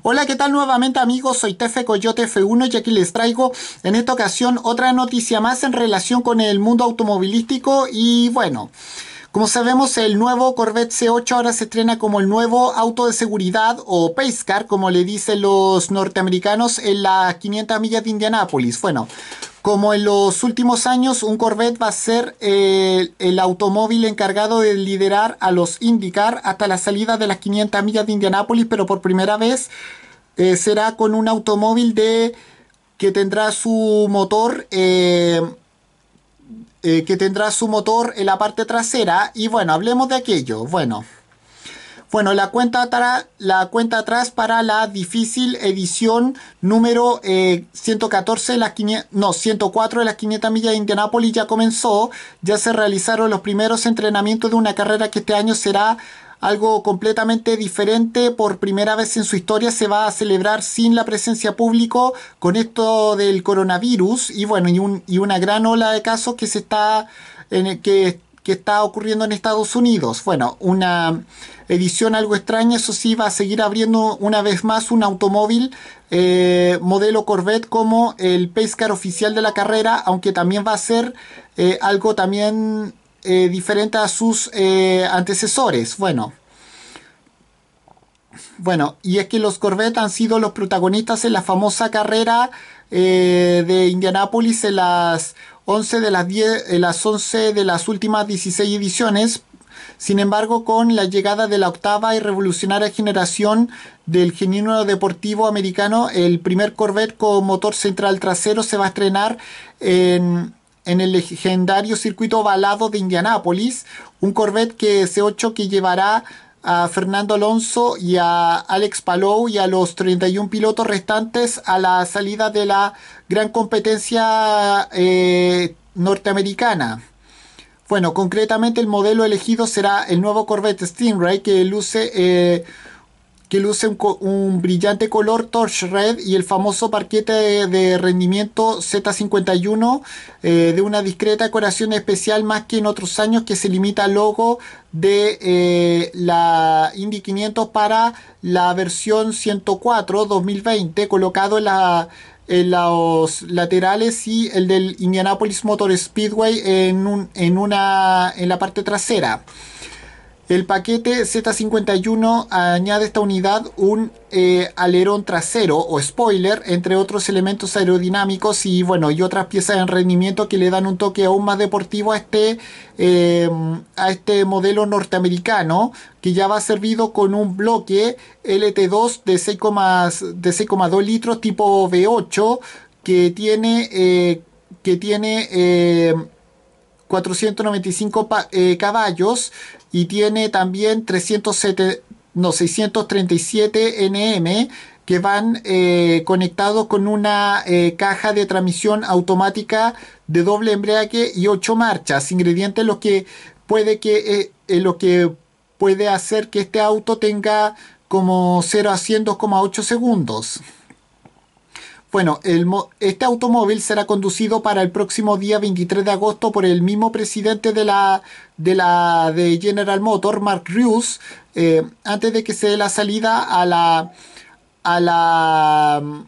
Hola, ¿qué tal nuevamente amigos? Soy Tefe Coyote F1 y aquí les traigo en esta ocasión otra noticia más en relación con el mundo automovilístico y bueno... Como sabemos, el nuevo Corvette C8 ahora se estrena como el nuevo auto de seguridad o pace car, como le dicen los norteamericanos, en las 500 millas de Indianápolis. Bueno, como en los últimos años, un Corvette va a ser eh, el, automóvil encargado de liderar a los IndyCar hasta la salida de las 500 millas de Indianápolis, pero por primera vez eh, será con un automóvil de que tendrá su motor eh, que tendrá su motor en la parte trasera y bueno hablemos de aquello bueno bueno, la cuenta, la cuenta atrás para la difícil edición número 114 eh, de las 500, no, 104 de las 500 millas de Indianápolis ya comenzó. Ya se realizaron los primeros entrenamientos de una carrera que este año será algo completamente diferente. Por primera vez en su historia se va a celebrar sin la presencia público con esto del coronavirus y bueno, y, y una gran ola de casos que se está en el que que está ocurriendo en Estados Unidos. Bueno, una edición algo extraña, eso sí, va a seguir abriendo una vez más un automóvil eh, modelo Corvette como el Pescar oficial de la carrera, aunque también va a ser eh, algo también eh, diferente a sus antecesores. Bueno. Bueno, y es que los Corvette han sido los protagonistas en la famosa carrera de Indianápolis en las 11 de eh, las, 10, las 11 de las últimas 16 ediciones. Sin embargo, con la llegada de la octava y revolucionaria generación del genuino deportivo americano, el primer Corvette con motor central trasero se va a estrenar en en el legendario circuito ovalado de Indianápolis, un Corvette que c 8 que llevará a Fernando Alonso y a Alex Palou y a los 31 pilotos restantes a la salida de la gran competencia eh, norteamericana. Bueno, concretamente el modelo elegido será el nuevo Corvette Stingray que luce eh, que luce un, brillante color Torch Red y el famoso parquete de, rendimiento Z51 eh, de una discreta decoración especial más que en otros años que se limita al logo de eh, la Indy 500 para la versión 104 2020 colocado en los laterales y el del Indianapolis Motor Speedway en, en, una, en la parte trasera. El paquete Z51 añade a esta unidad un eh, alerón trasero o spoiler, entre otros elementos aerodinámicos y bueno, y otras piezas de rendimiento que le dan un toque aún más deportivo a este, em, a este modelo norteamericano, que ya va servido con un bloque LT2 de 6,2 litros tipo V8 que tiene, eh, que tiene em, 495 eh, caballos y tiene también 307, 637 NM que van eh, conectados con una eh, caja de transmisión automática de doble embrague y 8 marchas, ingredientes lo que puede que lo que puede hacer que este auto tenga como 0 a 100,8 segundos. Bueno, este automóvil será conducido para el próximo día 23 de agosto por el mismo presidente de la de, la, de General Motors, Mark Ruse, eh, antes de que se dé la salida a la a la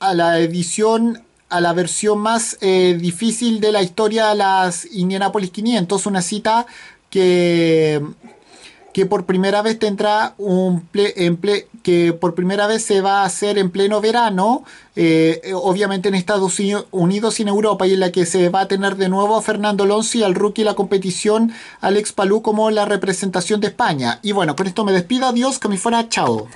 a la edición a la versión más eh, difícil de la historia de las Indianapolis 500, una cita que que por primera vez tendrá un que por primera vez se va a hacer en pleno verano, eh, obviamente en Estados Unidos y en Europa, y en la que se va a tener de nuevo a Fernando Alonso y al rookie la competición Alex Palú como la representación de España. Y bueno, con esto me despido, adiós, que me fuera, chao.